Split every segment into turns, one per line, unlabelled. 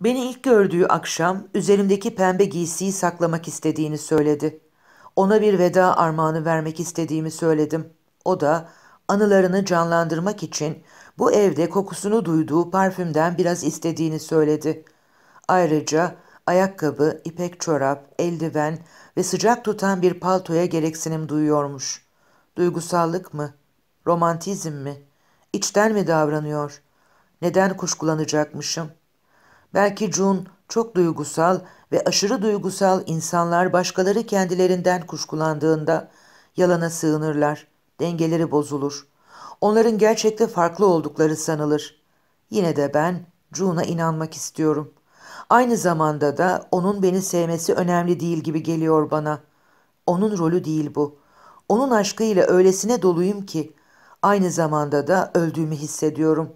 Beni ilk gördüğü akşam üzerimdeki pembe giysiyi saklamak istediğini söyledi. Ona bir veda armağanı vermek istediğimi söyledim. O da anılarını canlandırmak için bu evde kokusunu duyduğu parfümden biraz istediğini söyledi. Ayrıca ayakkabı, ipek çorap, eldiven ve sıcak tutan bir paltoya gereksinim duyuyormuş. Duygusallık mı? Romantizm mi? İçten mi davranıyor? Neden kuşkulanacakmışım?'' Belki Jun çok duygusal ve aşırı duygusal insanlar başkaları kendilerinden kuşkulandığında yalana sığınırlar, dengeleri bozulur. Onların gerçekte farklı oldukları sanılır. Yine de ben Jun'a inanmak istiyorum. Aynı zamanda da onun beni sevmesi önemli değil gibi geliyor bana. Onun rolü değil bu. Onun aşkıyla öylesine doluyum ki aynı zamanda da öldüğümü hissediyorum.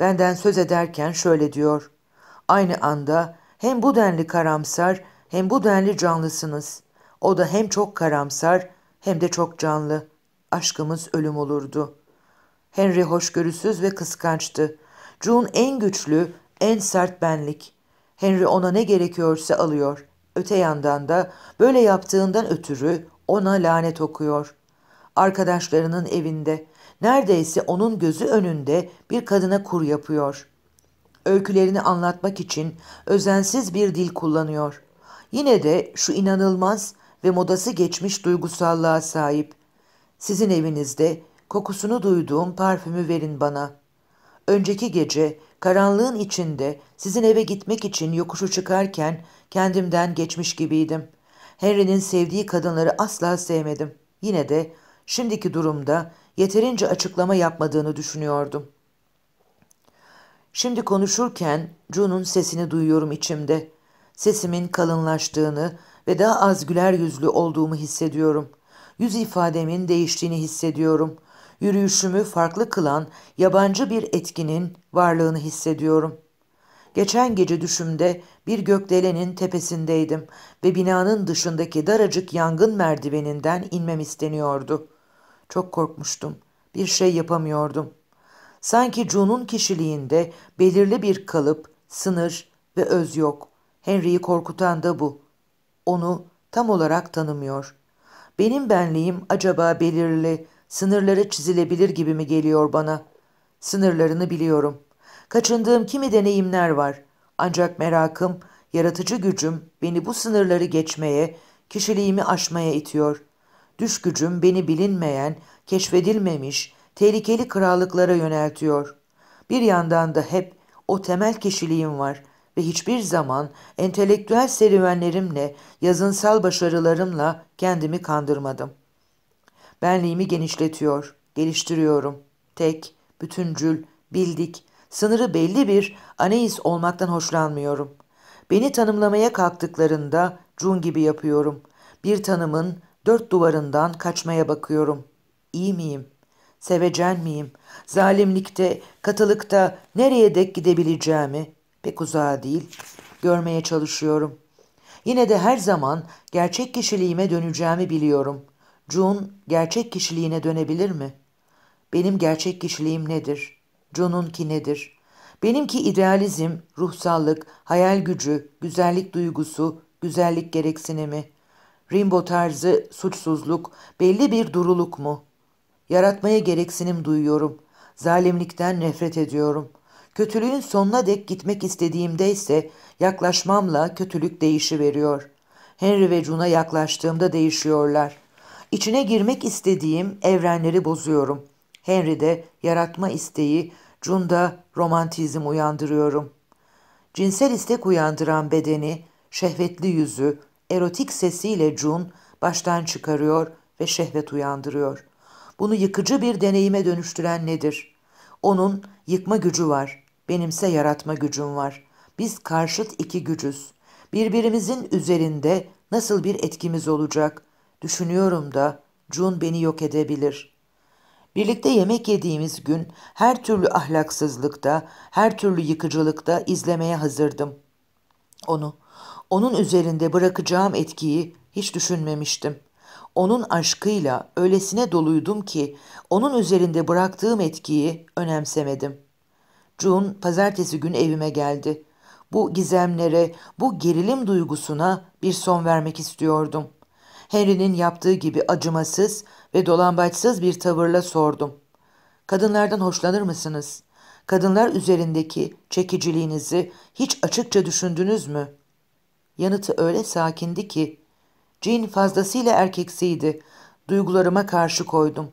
Benden söz ederken şöyle diyor.'' Aynı anda hem bu denli karamsar hem bu denli canlısınız. O da hem çok karamsar hem de çok canlı. Aşkımız ölüm olurdu. Henry hoşgörüsüz ve kıskançtı. June en güçlü, en sert benlik. Henry ona ne gerekiyorsa alıyor. Öte yandan da böyle yaptığından ötürü ona lanet okuyor. Arkadaşlarının evinde, neredeyse onun gözü önünde bir kadına kur yapıyor.'' öykülerini anlatmak için özensiz bir dil kullanıyor. Yine de şu inanılmaz ve modası geçmiş duygusallığa sahip. Sizin evinizde kokusunu duyduğum parfümü verin bana. Önceki gece karanlığın içinde sizin eve gitmek için yokuşu çıkarken kendimden geçmiş gibiydim. Henry'nin sevdiği kadınları asla sevmedim. Yine de şimdiki durumda yeterince açıklama yapmadığını düşünüyordum.'' Şimdi konuşurken Jun'un sesini duyuyorum içimde. Sesimin kalınlaştığını ve daha az güler yüzlü olduğumu hissediyorum. Yüz ifademin değiştiğini hissediyorum. Yürüyüşümü farklı kılan yabancı bir etkinin varlığını hissediyorum. Geçen gece düşümde bir gökdelenin tepesindeydim ve binanın dışındaki daracık yangın merdiveninden inmem isteniyordu. Çok korkmuştum. Bir şey yapamıyordum.'' Sanki Jun'un kişiliğinde belirli bir kalıp, sınır ve öz yok. Henry'i korkutan da bu. Onu tam olarak tanımıyor. Benim benliğim acaba belirli, sınırları çizilebilir gibi mi geliyor bana? Sınırlarını biliyorum. Kaçındığım kimi deneyimler var. Ancak merakım, yaratıcı gücüm beni bu sınırları geçmeye, kişiliğimi aşmaya itiyor. Düş gücüm beni bilinmeyen, keşfedilmemiş, tehlikeli krallıklara yöneltiyor. Bir yandan da hep o temel kişiliğim var ve hiçbir zaman entelektüel serüvenlerimle, yazınsal başarılarımla kendimi kandırmadım. Benliğimi genişletiyor, geliştiriyorum. Tek, bütüncül, bildik, sınırı belli bir aneis olmaktan hoşlanmıyorum. Beni tanımlamaya kalktıklarında cun gibi yapıyorum. Bir tanımın dört duvarından kaçmaya bakıyorum. İyi miyim?'' sevecen miyim? Zalimlikte, katılıkta nereye dek gidebileceğimi pek uzağa değil görmeye çalışıyorum. Yine de her zaman gerçek kişiliğime döneceğimi biliyorum. Jun gerçek kişiliğine dönebilir mi? Benim gerçek kişiliğim nedir? Jun'unki nedir? Benimki idealizm, ruhsallık, hayal gücü, güzellik duygusu, güzellik gereksinimi. Rimbo tarzı suçsuzluk, belli bir duruluk mu?'' Yaratmaya gereksinim duyuyorum. Zalimlikten nefret ediyorum. Kötülüğün sonuna dek gitmek istediğimde ise yaklaşmamla kötülük değişi veriyor. Henry ve Jun'a yaklaştığımda değişiyorlar. İçine girmek istediğim evrenleri bozuyorum. Henry'de yaratma isteği, Jun'da romantizm uyandırıyorum. Cinsel istek uyandıran bedeni, şehvetli yüzü, erotik sesiyle Jun baştan çıkarıyor ve şehvet uyandırıyor bunu yıkıcı bir deneyime dönüştüren nedir? Onun yıkma gücü var, benimse yaratma gücüm var. Biz karşıt iki gücüz. Birbirimizin üzerinde nasıl bir etkimiz olacak? Düşünüyorum da Jun beni yok edebilir. Birlikte yemek yediğimiz gün her türlü ahlaksızlıkta, her türlü yıkıcılıkta izlemeye hazırdım. Onu, onun üzerinde bırakacağım etkiyi hiç düşünmemiştim onun aşkıyla öylesine doluydum ki onun üzerinde bıraktığım etkiyi önemsemedim. June pazartesi gün evime geldi. Bu gizemlere, bu gerilim duygusuna bir son vermek istiyordum. Henry'nin yaptığı gibi acımasız ve dolambaçsız bir tavırla sordum. Kadınlardan hoşlanır mısınız? Kadınlar üzerindeki çekiciliğinizi hiç açıkça düşündünüz mü? Yanıtı öyle sakindi ki Cin fazlasıyla erkeksiydi. Duygularıma karşı koydum.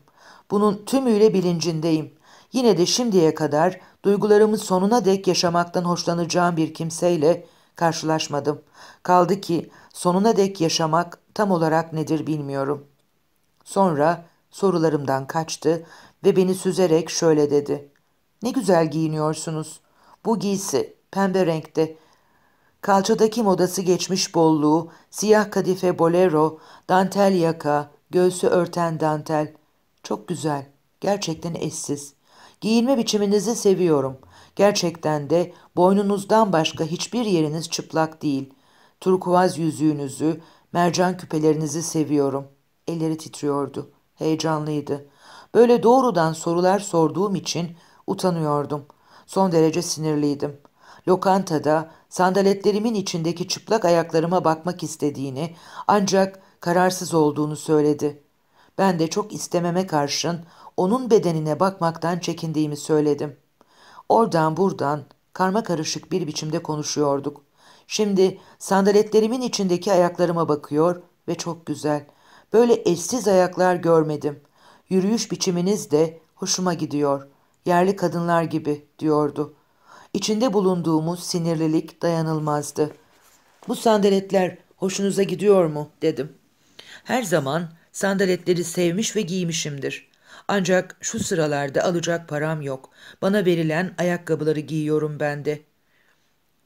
Bunun tümüyle bilincindeyim. Yine de şimdiye kadar duygularımı sonuna dek yaşamaktan hoşlanacağım bir kimseyle karşılaşmadım. Kaldı ki sonuna dek yaşamak tam olarak nedir bilmiyorum. Sonra sorularımdan kaçtı ve beni süzerek şöyle dedi. Ne güzel giyiniyorsunuz. Bu giysi pembe renkte Kalçadaki modası geçmiş bolluğu, siyah kadife bolero, dantel yaka, göğsü örten dantel. Çok güzel, gerçekten eşsiz. Giyinme biçiminizi seviyorum. Gerçekten de boynunuzdan başka hiçbir yeriniz çıplak değil. Turkuaz yüzüğünüzü, mercan küpelerinizi seviyorum. Elleri titriyordu. Heyecanlıydı. Böyle doğrudan sorular sorduğum için utanıyordum. Son derece sinirliydim.'' Lokantada sandaletlerimin içindeki çıplak ayaklarıma bakmak istediğini ancak kararsız olduğunu söyledi. Ben de çok istememe karşın onun bedenine bakmaktan çekindiğimi söyledim. Oradan buradan karma karışık bir biçimde konuşuyorduk. Şimdi sandaletlerimin içindeki ayaklarıma bakıyor ve çok güzel. Böyle eşsiz ayaklar görmedim. Yürüyüş biçiminiz de hoşuma gidiyor. Yerli kadınlar gibi diyordu.'' İçinde bulunduğumuz sinirlilik dayanılmazdı. Bu sandaletler hoşunuza gidiyor mu dedim. Her zaman sandaletleri sevmiş ve giymişimdir. Ancak şu sıralarda alacak param yok. Bana verilen ayakkabıları giyiyorum ben de.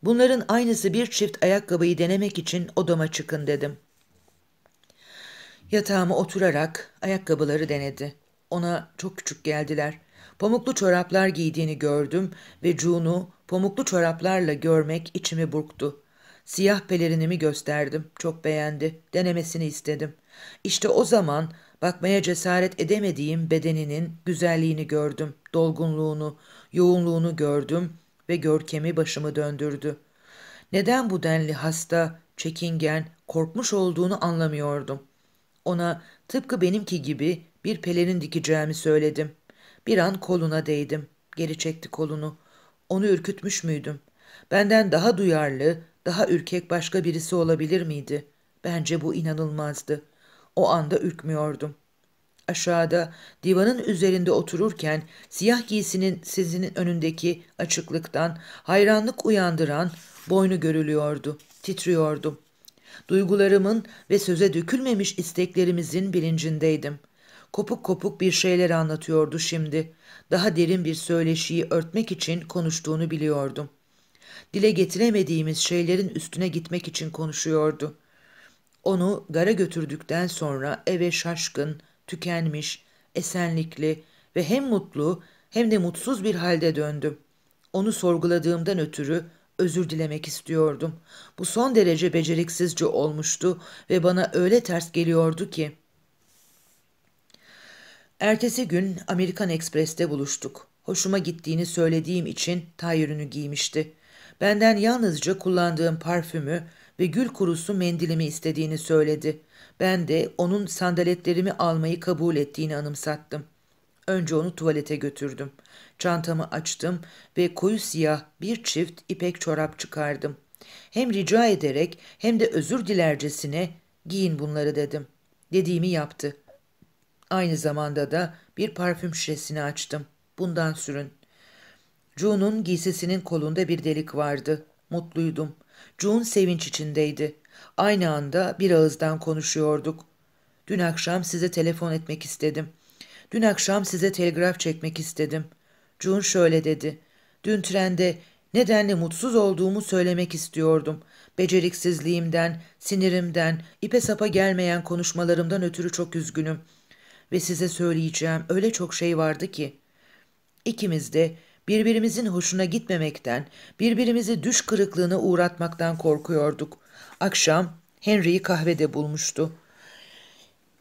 Bunların aynısı bir çift ayakkabıyı denemek için odama çıkın dedim. Yatağıma oturarak ayakkabıları denedi. Ona çok küçük geldiler. Pamuklu çoraplar giydiğini gördüm ve Jun'u Pamuklu çoraplarla görmek içimi burktu. Siyah pelerinimi gösterdim. Çok beğendi. Denemesini istedim. İşte o zaman bakmaya cesaret edemediğim bedeninin güzelliğini gördüm. Dolgunluğunu, yoğunluğunu gördüm ve görkemi başımı döndürdü. Neden bu denli hasta, çekingen, korkmuş olduğunu anlamıyordum. Ona tıpkı benimki gibi bir pelerin dikeceğimi söyledim. Bir an koluna değdim. Geri çekti kolunu. Onu ürkütmüş müydüm? Benden daha duyarlı, daha ürkek başka birisi olabilir miydi? Bence bu inanılmazdı. O anda ürkmüyordum. Aşağıda divanın üzerinde otururken siyah giysinin sizinin önündeki açıklıktan hayranlık uyandıran boynu görülüyordu. Titriyordum. Duygularımın ve söze dökülmemiş isteklerimizin bilincindeydim. Kopuk kopuk bir şeyler anlatıyordu şimdi daha derin bir söyleşiyi örtmek için konuştuğunu biliyordum. Dile getiremediğimiz şeylerin üstüne gitmek için konuşuyordu. Onu gara götürdükten sonra eve şaşkın, tükenmiş, esenlikli ve hem mutlu hem de mutsuz bir halde döndüm. Onu sorguladığımdan ötürü özür dilemek istiyordum. Bu son derece beceriksizce olmuştu ve bana öyle ters geliyordu ki.'' Ertesi gün Amerikan Ekspres'te buluştuk. Hoşuma gittiğini söylediğim için tayyürünü giymişti. Benden yalnızca kullandığım parfümü ve gül kurusu mendilimi istediğini söyledi. Ben de onun sandaletlerimi almayı kabul ettiğini anımsattım. Önce onu tuvalete götürdüm. Çantamı açtım ve koyu siyah bir çift ipek çorap çıkardım. Hem rica ederek hem de özür dilercesine giyin bunları dedim. Dediğimi yaptı.'' Aynı zamanda da bir parfüm şişesini açtım. Bundan sürün. June'un giysisinin kolunda bir delik vardı. Mutluydum. June sevinç içindeydi. Aynı anda bir ağızdan konuşuyorduk. Dün akşam size telefon etmek istedim. Dün akşam size telgraf çekmek istedim. June şöyle dedi. Dün trende nedenle mutsuz olduğumu söylemek istiyordum. Beceriksizliğimden, sinirimden, ipe sapa gelmeyen konuşmalarımdan ötürü çok üzgünüm.'' ve size söyleyeceğim öyle çok şey vardı ki. İkimiz de birbirimizin hoşuna gitmemekten, birbirimizi düş kırıklığına uğratmaktan korkuyorduk. Akşam Henry'i kahvede bulmuştu.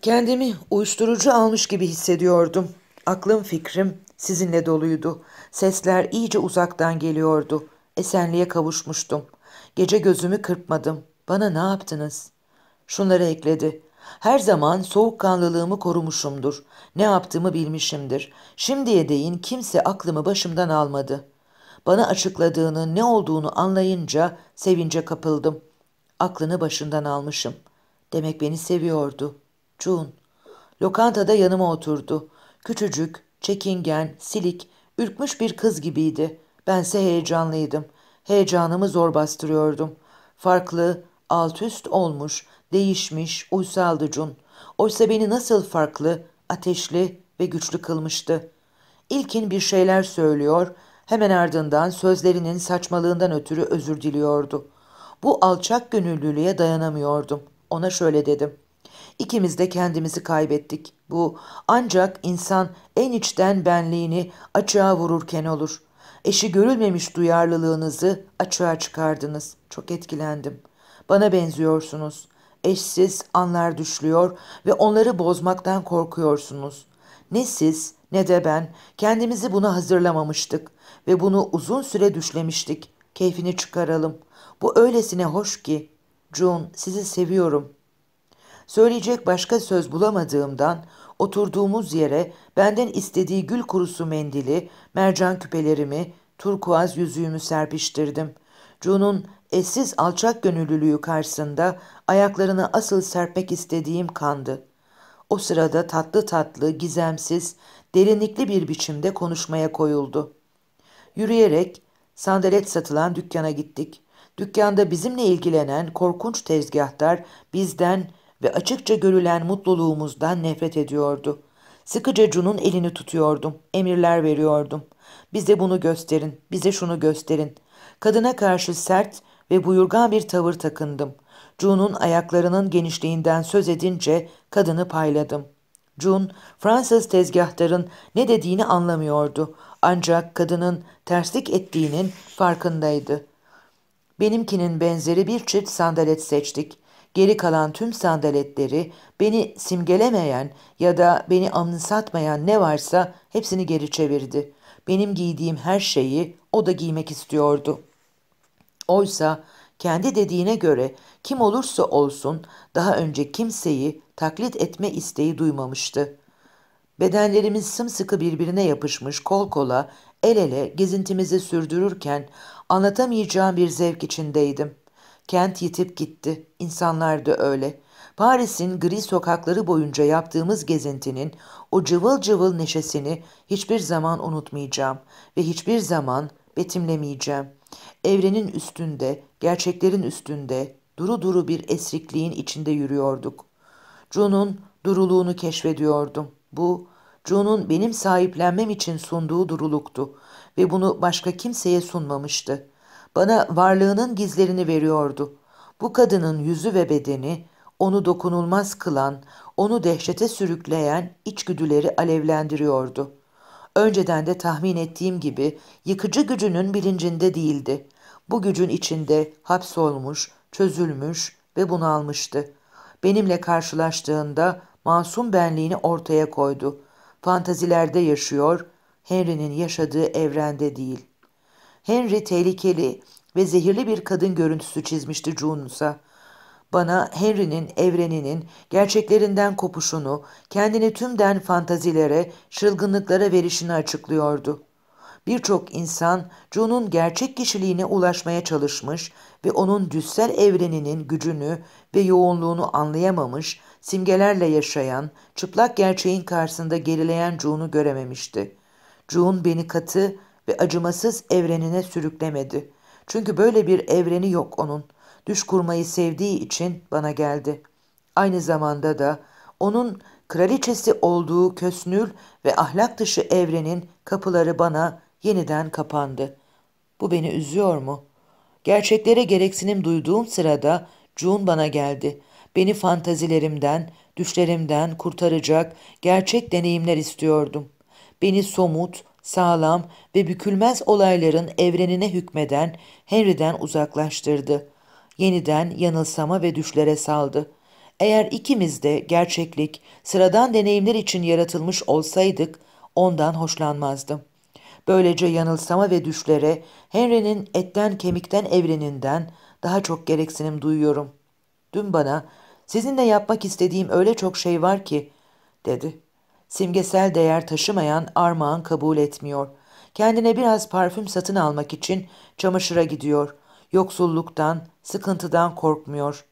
Kendimi uyuşturucu almış gibi hissediyordum. Aklım fikrim sizinle doluydu. Sesler iyice uzaktan geliyordu. Esenliğe kavuşmuştum. Gece gözümü kırpmadım. Bana ne yaptınız? Şunları ekledi. Her zaman soğukkanlılığımı korumuşumdur. Ne yaptığımı bilmişimdir. Şimdiye değin kimse aklımı başımdan almadı. Bana açıkladığının ne olduğunu anlayınca sevince kapıldım. Aklını başından almışım. Demek beni seviyordu. Cun. Lokantada yanıma oturdu. Küçücük, çekingen, silik, ürkmüş bir kız gibiydi. Bense heyecanlıydım. Heyecanımı zor bastırıyordum. Farklı, alt üst olmuş, değişmiş, uysaldı Cun. Oysa beni nasıl farklı, ateşli ve güçlü kılmıştı. İlkin bir şeyler söylüyor, hemen ardından sözlerinin saçmalığından ötürü özür diliyordu. Bu alçak gönüllülüğe dayanamıyordum. Ona şöyle dedim. İkimiz de kendimizi kaybettik. Bu ancak insan en içten benliğini açığa vururken olur. Eşi görülmemiş duyarlılığınızı açığa çıkardınız. Çok etkilendim. Bana benziyorsunuz eşsiz anlar düşlüyor ve onları bozmaktan korkuyorsunuz. Ne siz ne de ben kendimizi buna hazırlamamıştık ve bunu uzun süre düşlemiştik. Keyfini çıkaralım. Bu öylesine hoş ki. June sizi seviyorum. Söyleyecek başka söz bulamadığımdan oturduğumuz yere benden istediği gül kurusu mendili, mercan küpelerimi, turkuaz yüzüğümü serpiştirdim. Jun'un eşsiz alçak gönüllülüğü karşısında ayaklarını asıl serpmek istediğim kandı. O sırada tatlı tatlı, gizemsiz, derinlikli bir biçimde konuşmaya koyuldu. Yürüyerek sandalet satılan dükkana gittik. Dükkanda bizimle ilgilenen korkunç tezgahtar bizden ve açıkça görülen mutluluğumuzdan nefret ediyordu. Sıkıca Cun'un elini tutuyordum, emirler veriyordum. Bize bunu gösterin, bize şunu gösterin. Kadına karşı sert ve buyurgan bir tavır takındım. Jun'un ayaklarının genişliğinden söz edince kadını payladım. Jun, Fransız tezgahtarın ne dediğini anlamıyordu. Ancak kadının terslik ettiğinin farkındaydı. Benimkinin benzeri bir çift sandalet seçtik. Geri kalan tüm sandaletleri beni simgelemeyen ya da beni anımsatmayan ne varsa hepsini geri çevirdi. Benim giydiğim her şeyi o da giymek istiyordu.'' Oysa kendi dediğine göre kim olursa olsun daha önce kimseyi taklit etme isteği duymamıştı. Bedenlerimiz sımsıkı birbirine yapışmış kol kola, el ele gezintimizi sürdürürken anlatamayacağım bir zevk içindeydim. Kent yitip gitti, insanlar da öyle. Paris'in gri sokakları boyunca yaptığımız gezintinin o cıvıl cıvıl neşesini hiçbir zaman unutmayacağım ve hiçbir zaman betimlemeyeceğim evrenin üstünde, gerçeklerin üstünde, duru duru bir esrikliğin içinde yürüyorduk. Jun'un duruluğunu keşfediyordum. Bu, Jun'un benim sahiplenmem için sunduğu duruluktu ve bunu başka kimseye sunmamıştı. Bana varlığının gizlerini veriyordu. Bu kadının yüzü ve bedeni, onu dokunulmaz kılan, onu dehşete sürükleyen içgüdüleri alevlendiriyordu. Önceden de tahmin ettiğim gibi yıkıcı gücünün bilincinde değildi. Bu gücün içinde hapsolmuş, çözülmüş ve bunalmıştı. Benimle karşılaştığında masum benliğini ortaya koydu. Fantazilerde yaşıyor, Henry'nin yaşadığı evrende değil. Henry tehlikeli ve zehirli bir kadın görüntüsü çizmişti Junus'a. Bana Henry'nin evreninin gerçeklerinden kopuşunu, kendini tümden fantazilere, çılgınlıklara verişini açıklıyordu. Birçok insan John'un gerçek kişiliğine ulaşmaya çalışmış ve onun düssel evreninin gücünü ve yoğunluğunu anlayamamış, simgelerle yaşayan, çıplak gerçeğin karşısında gerileyen John'u görememişti. John beni katı ve acımasız evrenine sürüklemedi. Çünkü böyle bir evreni yok onun. Düş kurmayı sevdiği için bana geldi. Aynı zamanda da onun kraliçesi olduğu kösnül ve ahlak dışı evrenin kapıları bana yeniden kapandı. Bu beni üzüyor mu? Gerçeklere gereksinim duyduğum sırada June bana geldi. Beni fantazilerimden, düşlerimden kurtaracak gerçek deneyimler istiyordum. Beni somut, sağlam ve bükülmez olayların evrenine hükmeden Henry'den uzaklaştırdı. Yeniden yanılsama ve düşlere saldı. Eğer ikimiz de gerçeklik, sıradan deneyimler için yaratılmış olsaydık ondan hoşlanmazdım.'' Böylece yanılsama ve düşlere Henry'nin etten kemikten evreninden daha çok gereksinim duyuyorum. Dün bana sizinle yapmak istediğim öyle çok şey var ki dedi. Simgesel değer taşımayan armağan kabul etmiyor. Kendine biraz parfüm satın almak için çamaşıra gidiyor. Yoksulluktan, sıkıntıdan korkmuyor.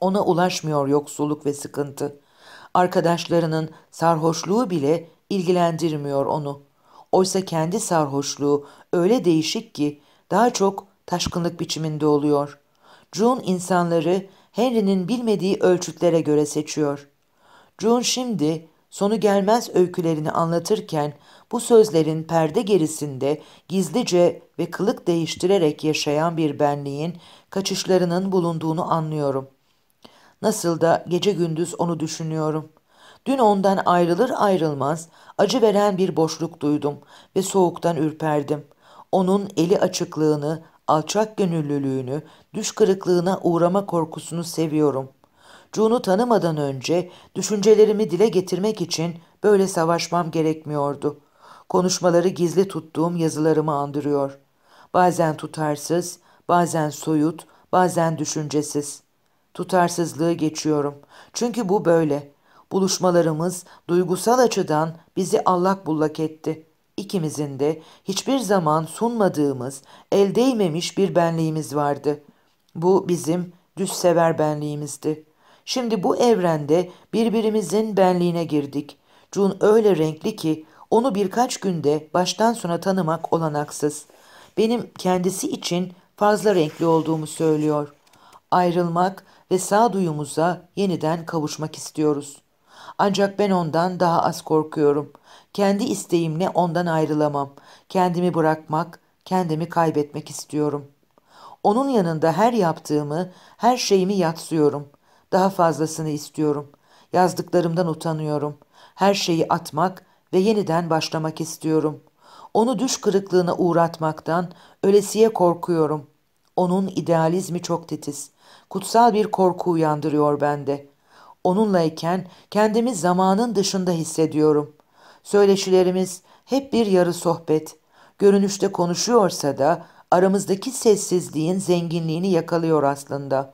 Ona ulaşmıyor yoksulluk ve sıkıntı. Arkadaşlarının sarhoşluğu bile ilgilendirmiyor onu. Oysa kendi sarhoşluğu öyle değişik ki daha çok taşkınlık biçiminde oluyor. June insanları Henry'nin bilmediği ölçütlere göre seçiyor. June şimdi sonu gelmez öykülerini anlatırken bu sözlerin perde gerisinde gizlice ve kılık değiştirerek yaşayan bir benliğin kaçışlarının bulunduğunu anlıyorum. Nasıl da gece gündüz onu düşünüyorum. Dün ondan ayrılır ayrılmaz acı veren bir boşluk duydum ve soğuktan ürperdim. Onun eli açıklığını, alçak gönüllülüğünü, düş kırıklığına uğrama korkusunu seviyorum. Cun'u tanımadan önce düşüncelerimi dile getirmek için böyle savaşmam gerekmiyordu. Konuşmaları gizli tuttuğum yazılarımı andırıyor. Bazen tutarsız, bazen soyut, bazen düşüncesiz. Tutarsızlığı geçiyorum. Çünkü bu böyle. Buluşmalarımız duygusal açıdan bizi allak bullak etti. İkimizin de hiçbir zaman sunmadığımız, el değmemiş bir benliğimiz vardı. Bu bizim düşsever benliğimizdi. Şimdi bu evrende birbirimizin benliğine girdik. Jun öyle renkli ki onu birkaç günde baştan sona tanımak olanaksız. Benim kendisi için fazla renkli olduğumu söylüyor. Ayrılmak ve sağduyumuza yeniden kavuşmak istiyoruz.'' Ancak ben ondan daha az korkuyorum. Kendi isteğimle ondan ayrılamam. Kendimi bırakmak, kendimi kaybetmek istiyorum. Onun yanında her yaptığımı, her şeyimi yatsıyorum. Daha fazlasını istiyorum. Yazdıklarımdan utanıyorum. Her şeyi atmak ve yeniden başlamak istiyorum. Onu düş kırıklığına uğratmaktan ölesiye korkuyorum. Onun idealizmi çok titiz. Kutsal bir korku uyandırıyor bende. Onunla iken kendimi zamanın dışında hissediyorum. Söyleşilerimiz hep bir yarı sohbet. Görünüşte konuşuyorsa da aramızdaki sessizliğin zenginliğini yakalıyor aslında.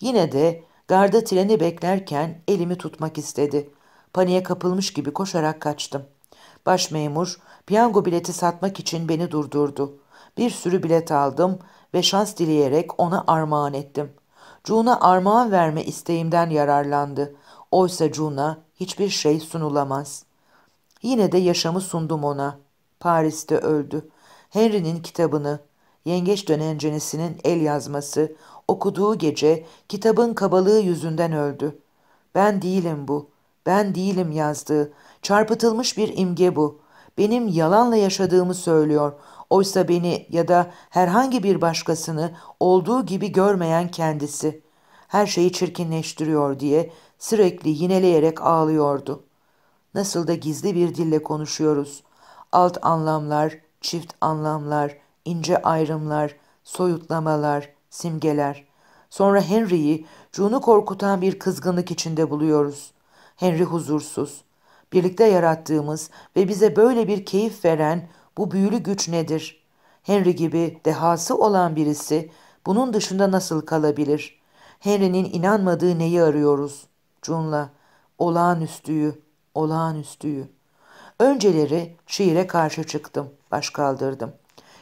Yine de garda treni beklerken elimi tutmak istedi. Paniğe kapılmış gibi koşarak kaçtım. Baş memur piyango bileti satmak için beni durdurdu. Bir sürü bilet aldım ve şans dileyerek ona armağan ettim.'' Cuna armağan verme isteğimden yararlandı. Oysa Cuna hiçbir şey sunulamaz. Yine de yaşamı sundum ona. Paris'te öldü. Henry'nin kitabını, yengeç dönencenesinin el yazması, okuduğu gece kitabın kabalığı yüzünden öldü. Ben değilim bu, ben değilim yazdığı, çarpıtılmış bir imge bu. Benim yalanla yaşadığımı söylüyor, Oysa beni ya da herhangi bir başkasını olduğu gibi görmeyen kendisi. Her şeyi çirkinleştiriyor diye sürekli yineleyerek ağlıyordu. Nasıl da gizli bir dille konuşuyoruz. Alt anlamlar, çift anlamlar, ince ayrımlar, soyutlamalar, simgeler. Sonra Henry'yi June'u korkutan bir kızgınlık içinde buluyoruz. Henry huzursuz. Birlikte yarattığımız ve bize böyle bir keyif veren bu büyülü güç nedir? Henry gibi dehası olan birisi bunun dışında nasıl kalabilir? Henry'nin inanmadığı neyi arıyoruz? Cunla, olağanüstüyü, olağanüstüyü. Önceleri şiire karşı çıktım, baş kaldırdım.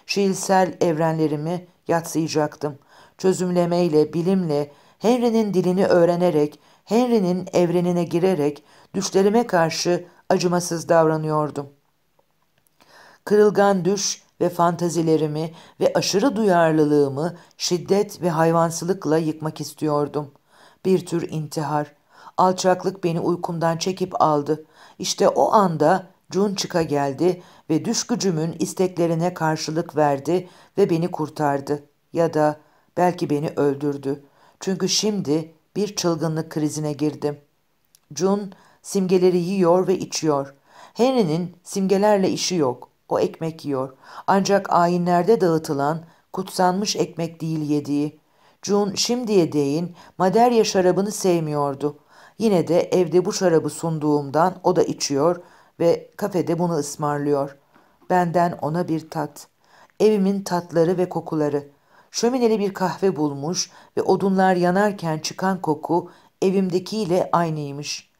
Şiirsel evrenlerimi yatsıyacaktım. Çözümlemeyle, bilimle, Henry'nin dilini öğrenerek, Henry'nin evrenine girerek düşlerime karşı acımasız davranıyordum kırılgan düş ve fantazilerimi ve aşırı duyarlılığımı şiddet ve hayvansılıkla yıkmak istiyordum. Bir tür intihar. Alçaklık beni uykumdan çekip aldı. İşte o anda çıka geldi ve düş gücümün isteklerine karşılık verdi ve beni kurtardı. Ya da belki beni öldürdü. Çünkü şimdi bir çılgınlık krizine girdim. Jun simgeleri yiyor ve içiyor. Henry'nin simgelerle işi yok. O ekmek yiyor. Ancak ayinlerde dağıtılan kutsanmış ekmek değil yediği. Jun şimdiye değin maderya şarabını sevmiyordu. Yine de evde bu şarabı sunduğumdan o da içiyor ve kafede bunu ısmarlıyor. Benden ona bir tat. Evimin tatları ve kokuları. Şömineli bir kahve bulmuş ve odunlar yanarken çıkan koku evimdekiyle aynıymış.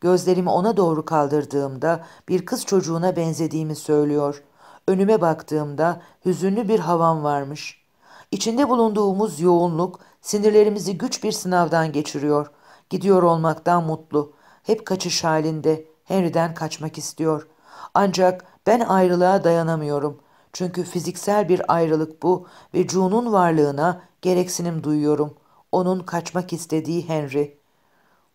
Gözlerimi ona doğru kaldırdığımda bir kız çocuğuna benzediğimi söylüyor. Önüme baktığımda hüzünlü bir havan varmış. İçinde bulunduğumuz yoğunluk sinirlerimizi güç bir sınavdan geçiriyor. Gidiyor olmaktan mutlu. Hep kaçış halinde. Henry'den kaçmak istiyor. Ancak ben ayrılığa dayanamıyorum. Çünkü fiziksel bir ayrılık bu ve June'un varlığına gereksinim duyuyorum. Onun kaçmak istediği Henry.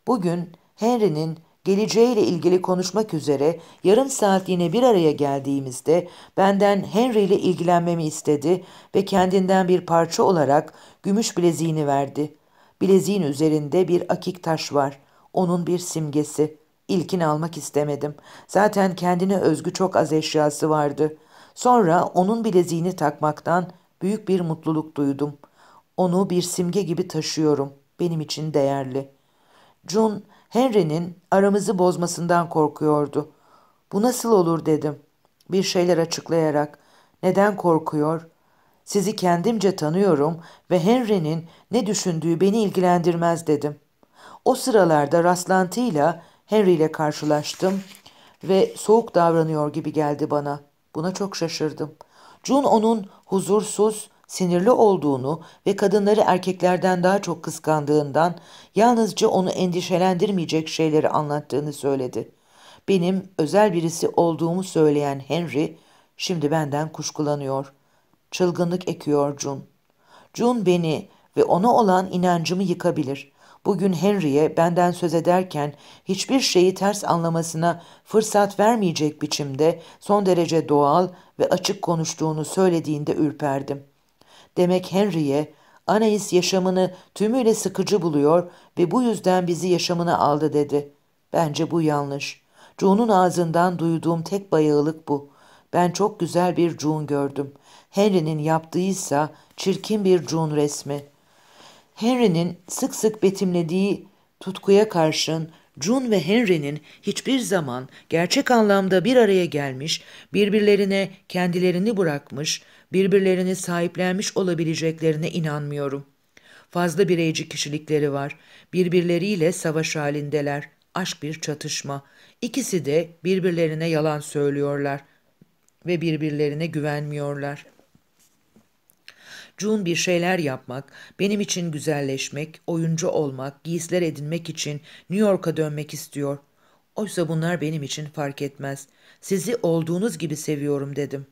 Bugün Henry'nin geleceğiyle ilgili konuşmak üzere yarım saat yine bir araya geldiğimizde benden Henry ile ilgilenmemi istedi ve kendinden bir parça olarak gümüş bileziğini verdi. Bileziğin üzerinde bir akik taş var. Onun bir simgesi. İlkini almak istemedim. Zaten kendine özgü çok az eşyası vardı. Sonra onun bileziğini takmaktan büyük bir mutluluk duydum. Onu bir simge gibi taşıyorum. Benim için değerli. Jun Henry'nin aramızı bozmasından korkuyordu. Bu nasıl olur dedim. Bir şeyler açıklayarak. Neden korkuyor? Sizi kendimce tanıyorum ve Henry'nin ne düşündüğü beni ilgilendirmez dedim. O sıralarda rastlantıyla Henry ile karşılaştım ve soğuk davranıyor gibi geldi bana. Buna çok şaşırdım. Jun onun huzursuz, sinirli olduğunu ve kadınları erkeklerden daha çok kıskandığından yalnızca onu endişelendirmeyecek şeyleri anlattığını söyledi. Benim özel birisi olduğumu söyleyen Henry şimdi benden kuşkulanıyor. Çılgınlık ekiyor Jun. Jun beni ve ona olan inancımı yıkabilir. Bugün Henry'e benden söz ederken hiçbir şeyi ters anlamasına fırsat vermeyecek biçimde son derece doğal ve açık konuştuğunu söylediğinde ürperdim.'' Demek Henry'e Anais yaşamını tümüyle sıkıcı buluyor ve bu yüzden bizi yaşamına aldı dedi. Bence bu yanlış. John'un ağzından duyduğum tek bayağılık bu. Ben çok güzel bir John gördüm. Henry'nin yaptığıysa çirkin bir John resmi. Henry'nin sık sık betimlediği tutkuya karşın Jun ve Henry'nin hiçbir zaman gerçek anlamda bir araya gelmiş, birbirlerine kendilerini bırakmış, birbirlerini sahiplenmiş olabileceklerine inanmıyorum. Fazla bireyci kişilikleri var. Birbirleriyle savaş halindeler. Aşk bir çatışma. İkisi de birbirlerine yalan söylüyorlar ve birbirlerine güvenmiyorlar.'' June bir şeyler yapmak, benim için güzelleşmek, oyuncu olmak, giysiler edinmek için New York'a dönmek istiyor. Oysa bunlar benim için fark etmez. Sizi olduğunuz gibi seviyorum dedim.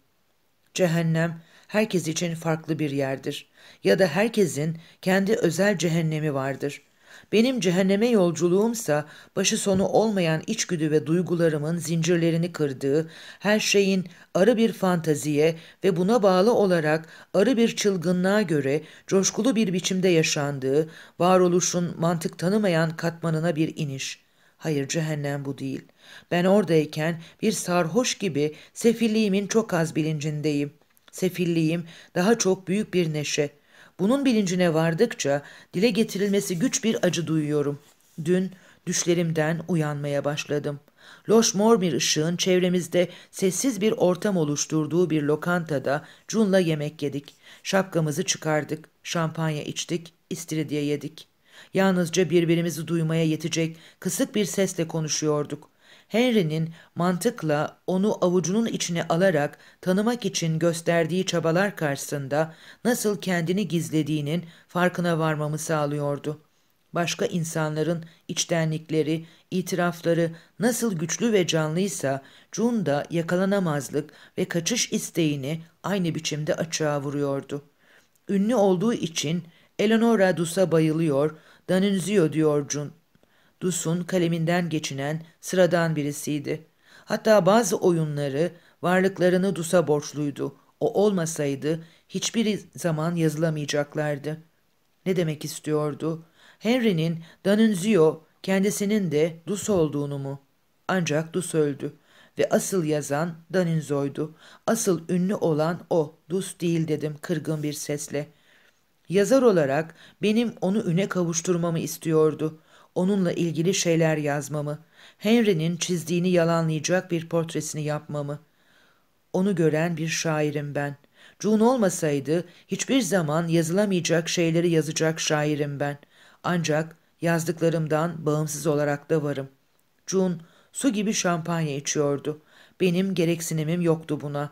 Cehennem, herkes için farklı bir yerdir ya da herkesin kendi özel cehennemi vardır. Benim cehenneme yolculuğumsa başı sonu olmayan içgüdü ve duygularımın zincirlerini kırdığı, her şeyin arı bir fantaziye ve buna bağlı olarak arı bir çılgınlığa göre coşkulu bir biçimde yaşandığı, varoluşun mantık tanımayan katmanına bir iniş.'' Hayır cehennem bu değil. Ben oradayken bir sarhoş gibi sefilliğimin çok az bilincindeyim sefilliğim daha çok büyük bir neşe. Bunun bilincine vardıkça dile getirilmesi güç bir acı duyuyorum. Dün düşlerimden uyanmaya başladım. Loş mor bir ışığın çevremizde sessiz bir ortam oluşturduğu bir lokantada Jun'la yemek yedik. Şapkamızı çıkardık, şampanya içtik, istiridye yedik. Yalnızca birbirimizi duymaya yetecek kısık bir sesle konuşuyorduk. Henry'nin mantıkla onu avucunun içine alarak tanımak için gösterdiği çabalar karşısında nasıl kendini gizlediğinin farkına varmamı sağlıyordu. Başka insanların içtenlikleri, itirafları nasıl güçlü ve canlıysa Jun da yakalanamazlık ve kaçış isteğini aynı biçimde açığa vuruyordu. Ünlü olduğu için Eleanor Radusa bayılıyor, Danunzio diyor Jun. Dus'un kaleminden geçinen sıradan birisiydi. Hatta bazı oyunları, varlıklarını Dus'a borçluydu. O olmasaydı hiçbir zaman yazılamayacaklardı. Ne demek istiyordu? Henry'nin D'Annunzio kendisinin de Dus olduğunu mu? Ancak Dus öldü ve asıl yazan D'Annunzio'ydu. Asıl ünlü olan o, Dus değil dedim kırgın bir sesle. Yazar olarak benim onu üne kavuşturmamı istiyordu onunla ilgili şeyler yazmamı, Henry'nin çizdiğini yalanlayacak bir portresini yapmamı. Onu gören bir şairim ben. June olmasaydı hiçbir zaman yazılamayacak şeyleri yazacak şairim ben. Ancak yazdıklarımdan bağımsız olarak da varım. June su gibi şampanya içiyordu. Benim gereksinimim yoktu buna.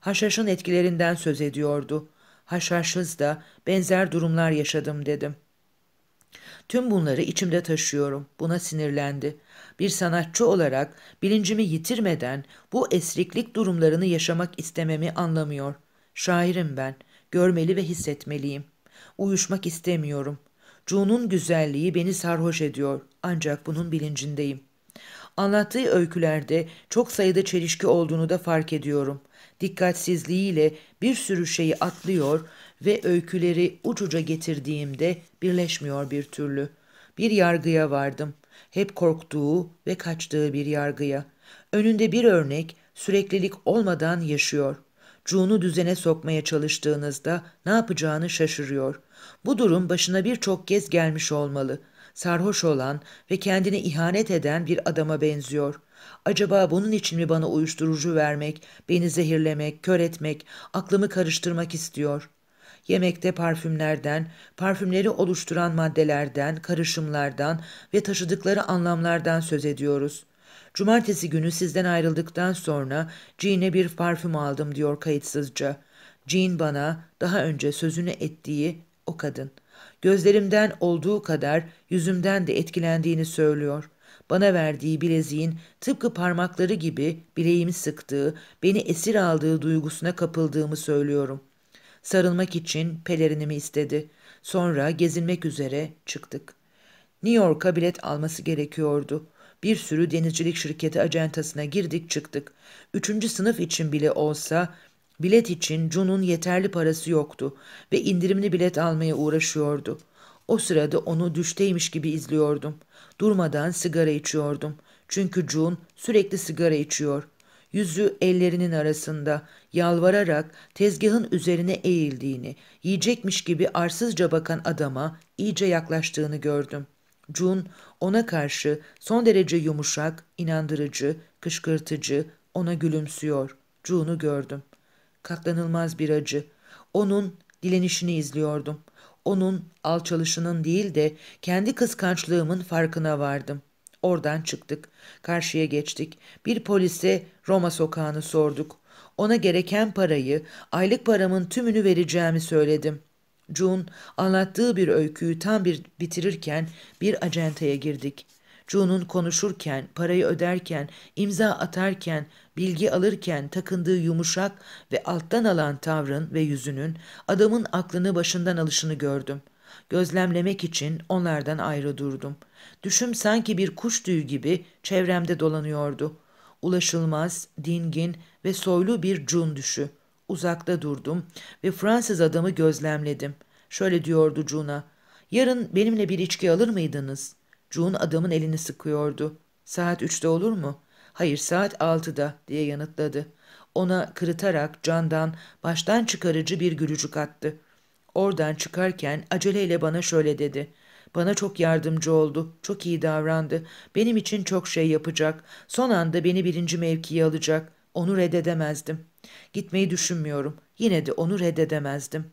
Haşhaşın etkilerinden söz ediyordu. Haşhaşsız da benzer durumlar yaşadım dedim. Tüm bunları içimde taşıyorum. Buna sinirlendi. Bir sanatçı olarak bilincimi yitirmeden bu esriklik durumlarını yaşamak istememi anlamıyor. Şairim ben. Görmeli ve hissetmeliyim. Uyuşmak istemiyorum. Cu'nun güzelliği beni sarhoş ediyor. Ancak bunun bilincindeyim. Anlattığı öykülerde çok sayıda çelişki olduğunu da fark ediyorum. Dikkatsizliğiyle bir sürü şeyi atlıyor ve öyküleri ucuca getirdiğimde birleşmiyor bir türlü. Bir yargıya vardım. Hep korktuğu ve kaçtığı bir yargıya. Önünde bir örnek süreklilik olmadan yaşıyor. Cuğunu düzene sokmaya çalıştığınızda ne yapacağını şaşırıyor. Bu durum başına birçok kez gelmiş olmalı. Sarhoş olan ve kendine ihanet eden bir adama benziyor. Acaba bunun için mi bana uyuşturucu vermek, beni zehirlemek, kör etmek, aklımı karıştırmak istiyor? Yemekte parfümlerden, parfümleri oluşturan maddelerden, karışımlardan ve taşıdıkları anlamlardan söz ediyoruz. Cumartesi günü sizden ayrıldıktan sonra Jean'e bir parfüm aldım diyor kayıtsızca. Jean bana daha önce sözünü ettiği o kadın. Gözlerimden olduğu kadar yüzümden de etkilendiğini söylüyor bana verdiği bileziğin tıpkı parmakları gibi bileğimi sıktığı, beni esir aldığı duygusuna kapıldığımı söylüyorum. Sarılmak için pelerinimi istedi. Sonra gezinmek üzere çıktık. New York'a bilet alması gerekiyordu. Bir sürü denizcilik şirketi acentasına girdik çıktık. Üçüncü sınıf için bile olsa bilet için Jun'un yeterli parası yoktu ve indirimli bilet almaya uğraşıyordu. O sırada onu düşteymiş gibi izliyordum. Durmadan sigara içiyordum. Çünkü Jun sürekli sigara içiyor yüzü ellerinin arasında yalvararak tezgahın üzerine eğildiğini, yiyecekmiş gibi arsızca bakan adama iyice yaklaştığını gördüm. Jun ona karşı son derece yumuşak, inandırıcı, kışkırtıcı, ona gülümsüyor. Jun'u gördüm. Katlanılmaz bir acı. Onun dilenişini izliyordum. Onun alçalışının değil de kendi kıskançlığımın farkına vardım.'' Oradan çıktık. Karşıya geçtik. Bir polise Roma sokağını sorduk. Ona gereken parayı, aylık paramın tümünü vereceğimi söyledim. June anlattığı bir öyküyü tam bir bitirirken bir acentaya girdik. June'un konuşurken, parayı öderken, imza atarken, bilgi alırken takındığı yumuşak ve alttan alan tavrın ve yüzünün adamın aklını başından alışını gördüm.'' gözlemlemek için onlardan ayrı durdum. Düşüm sanki bir kuş tüyü gibi çevremde dolanıyordu. Ulaşılmaz, dingin ve soylu bir cun düşü. Uzakta durdum ve Fransız adamı gözlemledim. Şöyle diyordu Cun'a, yarın benimle bir içki alır mıydınız? Cun adamın elini sıkıyordu. Saat üçte olur mu? Hayır saat altıda diye yanıtladı.'' ona kırıtarak candan baştan çıkarıcı bir gülücük attı. Oradan çıkarken aceleyle bana şöyle dedi. Bana çok yardımcı oldu, çok iyi davrandı. Benim için çok şey yapacak. Son anda beni birinci mevkiye alacak. Onu reddedemezdim. Gitmeyi düşünmüyorum. Yine de onu reddedemezdim.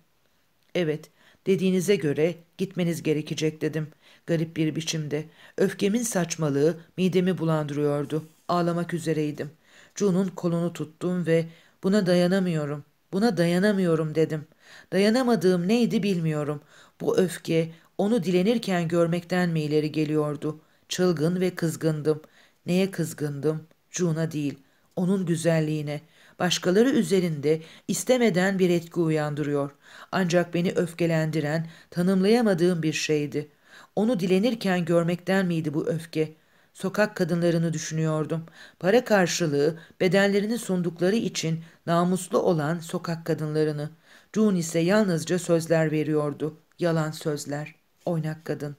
Evet, dediğinize göre gitmeniz gerekecek dedim. Garip bir biçimde. Öfkemin saçmalığı midemi bulandırıyordu. Ağlamak üzereydim. Cun'un kolunu tuttum ve buna dayanamıyorum, buna dayanamıyorum dedim.'' Dayanamadığım neydi bilmiyorum. Bu öfke onu dilenirken görmekten mi ileri geliyordu? Çılgın ve kızgındım. Neye kızgındım? Cuna değil, onun güzelliğine. Başkaları üzerinde istemeden bir etki uyandırıyor. Ancak beni öfkelendiren, tanımlayamadığım bir şeydi. Onu dilenirken görmekten miydi bu öfke?'' sokak kadınlarını düşünüyordum. Para karşılığı bedenlerini sundukları için namuslu olan sokak kadınlarını. June ise yalnızca sözler veriyordu. Yalan sözler. Oynak kadın.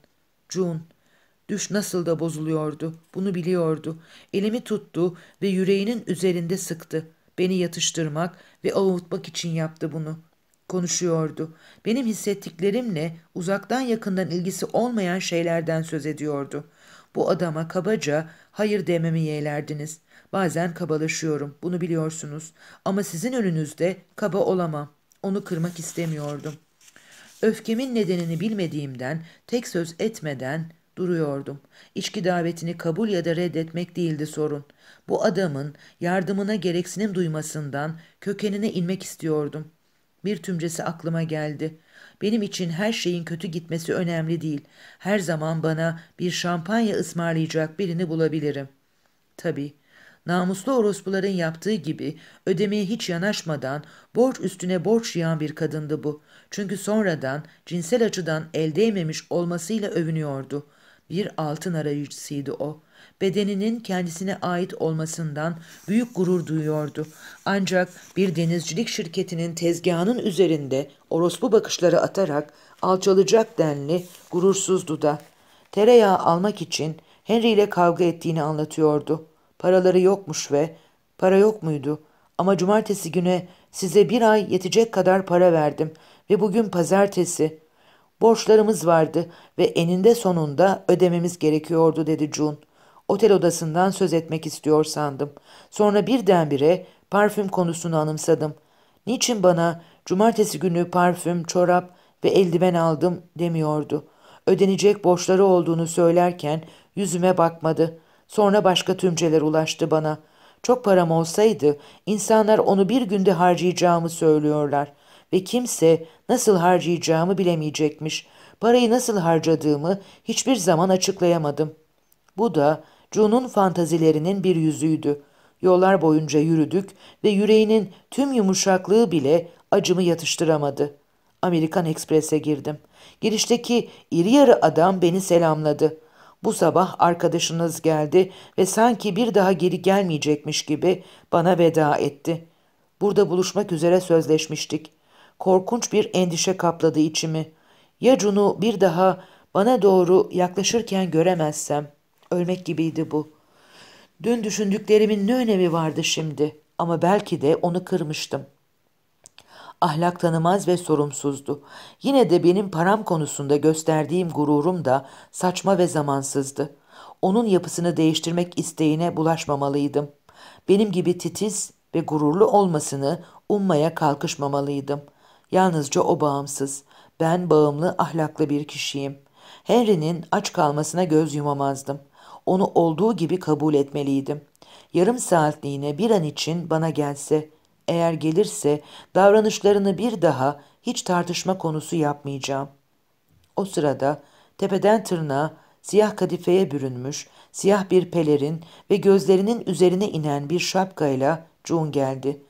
June. Düş nasıl da bozuluyordu. Bunu biliyordu. Elimi tuttu ve yüreğinin üzerinde sıktı. Beni yatıştırmak ve avutmak için yaptı bunu. Konuşuyordu. Benim hissettiklerimle uzaktan yakından ilgisi olmayan şeylerden söz ediyordu. Bu adama kabaca hayır dememi yeğlerdiniz. Bazen kabalaşıyorum, bunu biliyorsunuz. Ama sizin önünüzde kaba olamam onu kırmak istemiyordum. Öfkemin nedenini bilmediğimden tek söz etmeden duruyordum. İçki davetini kabul ya da reddetmek değildi sorun. Bu adamın yardımına gereksinim duymasından kökenine inmek istiyordum. Bir tümcesi aklıma geldi. Benim için her şeyin kötü gitmesi önemli değil. Her zaman bana bir şampanya ısmarlayacak birini bulabilirim. Tabii namuslu orospuların yaptığı gibi ödemeye hiç yanaşmadan borç üstüne borç yiyen bir kadındı bu. Çünkü sonradan cinsel açıdan el değmemiş olmasıyla övünüyordu. Bir altın arayıcısıydı o. Bedeninin kendisine ait olmasından büyük gurur duyuyordu. Ancak bir denizcilik şirketinin tezgahının üzerinde orospu bakışları atarak alçalacak denli gurursuzdu da. Tereyağı almak için Henry ile kavga ettiğini anlatıyordu. Paraları yokmuş ve para yok muydu? Ama cumartesi güne size bir ay yetecek kadar para verdim ve bugün pazartesi. Borçlarımız vardı ve eninde sonunda ödememiz gerekiyordu dedi June. Otel odasından söz etmek istiyor sandım. Sonra birdenbire parfüm konusunu anımsadım. Niçin bana cumartesi günü parfüm, çorap ve eldiven aldım demiyordu. Ödenecek borçları olduğunu söylerken yüzüme bakmadı. Sonra başka tümceler ulaştı bana. Çok param olsaydı insanlar onu bir günde harcayacağımı söylüyorlar ve kimse nasıl harcayacağımı bilemeyecekmiş. Parayı nasıl harcadığımı hiçbir zaman açıklayamadım. Bu da Jun'un fantazilerinin bir yüzüydü. Yollar boyunca yürüdük ve yüreğinin tüm yumuşaklığı bile acımı yatıştıramadı. Amerikan Ekspres'e girdim. Girişteki iri yarı adam beni selamladı. Bu sabah arkadaşınız geldi ve sanki bir daha geri gelmeyecekmiş gibi bana veda etti. Burada buluşmak üzere sözleşmiştik. Korkunç bir endişe kapladı içimi. Ya Cun'u bir daha bana doğru yaklaşırken göremezsem? Ölmek gibiydi bu. Dün düşündüklerimin ne önemi vardı şimdi? Ama belki de onu kırmıştım.'' ahlak tanımaz ve sorumsuzdu. Yine de benim param konusunda gösterdiğim gururum da saçma ve zamansızdı. Onun yapısını değiştirmek isteğine bulaşmamalıydım. Benim gibi titiz ve gururlu olmasını ummaya kalkışmamalıydım. Yalnızca o bağımsız. Ben bağımlı, ahlaklı bir kişiyim. Henry'nin aç kalmasına göz yumamazdım. Onu olduğu gibi kabul etmeliydim. Yarım saatliğine bir an için bana gelse eğer gelirse davranışlarını bir daha hiç tartışma konusu yapmayacağım. O sırada tepeden tırnağa siyah kadifeye bürünmüş, siyah bir pelerin ve gözlerinin üzerine inen bir şapkayla June geldi.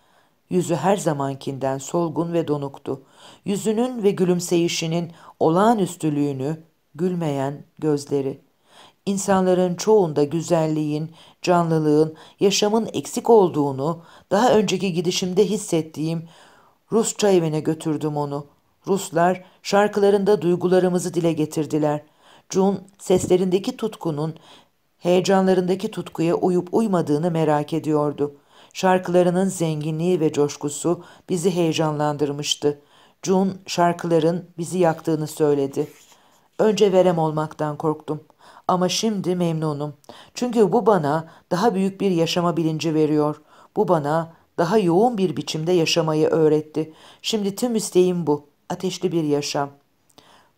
Yüzü her zamankinden solgun ve donuktu. Yüzünün ve gülümseyişinin olağanüstülüğünü, gülmeyen gözleri.'' İnsanların çoğunda güzelliğin, canlılığın, yaşamın eksik olduğunu daha önceki gidişimde hissettiğim Rusça evine götürdüm onu. Ruslar şarkılarında duygularımızı dile getirdiler. Jun seslerindeki tutkunun heyecanlarındaki tutkuya uyup uymadığını merak ediyordu. Şarkılarının zenginliği ve coşkusu bizi heyecanlandırmıştı. Jun şarkıların bizi yaktığını söyledi. Önce verem olmaktan korktum. Ama şimdi memnunum. Çünkü bu bana daha büyük bir yaşama bilinci veriyor. Bu bana daha yoğun bir biçimde yaşamayı öğretti. Şimdi tüm isteğim bu. Ateşli bir yaşam.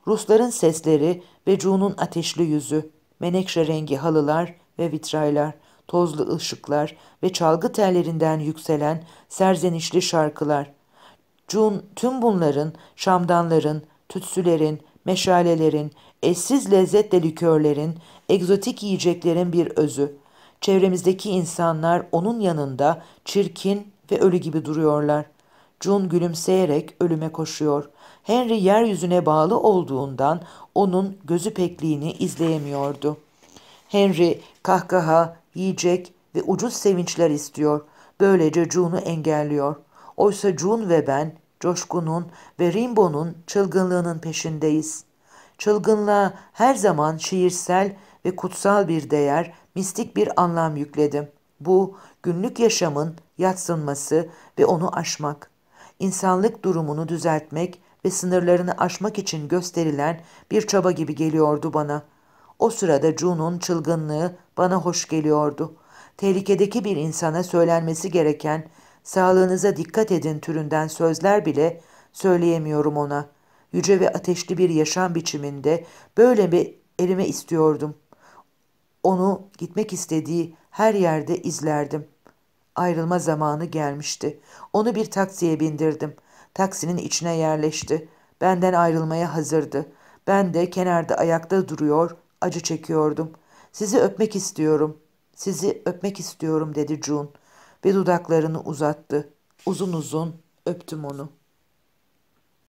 Rusların sesleri ve Cu'nun ateşli yüzü, menekşe rengi halılar ve vitraylar, tozlu ışıklar ve çalgı tellerinden yükselen serzenişli şarkılar. Cun tüm bunların, şamdanların, tütsülerin, meşalelerin, eşsiz lezzetle likörlerin, egzotik yiyeceklerin bir özü. Çevremizdeki insanlar onun yanında çirkin ve ölü gibi duruyorlar. Jun gülümseyerek ölüme koşuyor. Henry yeryüzüne bağlı olduğundan onun gözü pekliğini izleyemiyordu. Henry kahkaha, yiyecek ve ucuz sevinçler istiyor. Böylece Jun'u engelliyor. Oysa Jun ve ben Coşkun'un ve Rimbo'nun çılgınlığının peşindeyiz. Çılgınlığa her zaman şiirsel ve kutsal bir değer, mistik bir anlam yükledim. Bu günlük yaşamın yatsınması ve onu aşmak. İnsanlık durumunu düzeltmek ve sınırlarını aşmak için gösterilen bir çaba gibi geliyordu bana. O sırada Jun'un çılgınlığı bana hoş geliyordu. Tehlikedeki bir insana söylenmesi gereken sağlığınıza dikkat edin türünden sözler bile söyleyemiyorum ona. Yüce ve ateşli bir yaşam biçiminde böyle bir erime istiyordum. Onu gitmek istediği her yerde izlerdim. Ayrılma zamanı gelmişti. Onu bir taksiye bindirdim. Taksinin içine yerleşti. Benden ayrılmaya hazırdı. Ben de kenarda ayakta duruyor, acı çekiyordum. Sizi öpmek istiyorum. Sizi öpmek istiyorum dedi June ve dudaklarını uzattı. Uzun uzun öptüm onu.''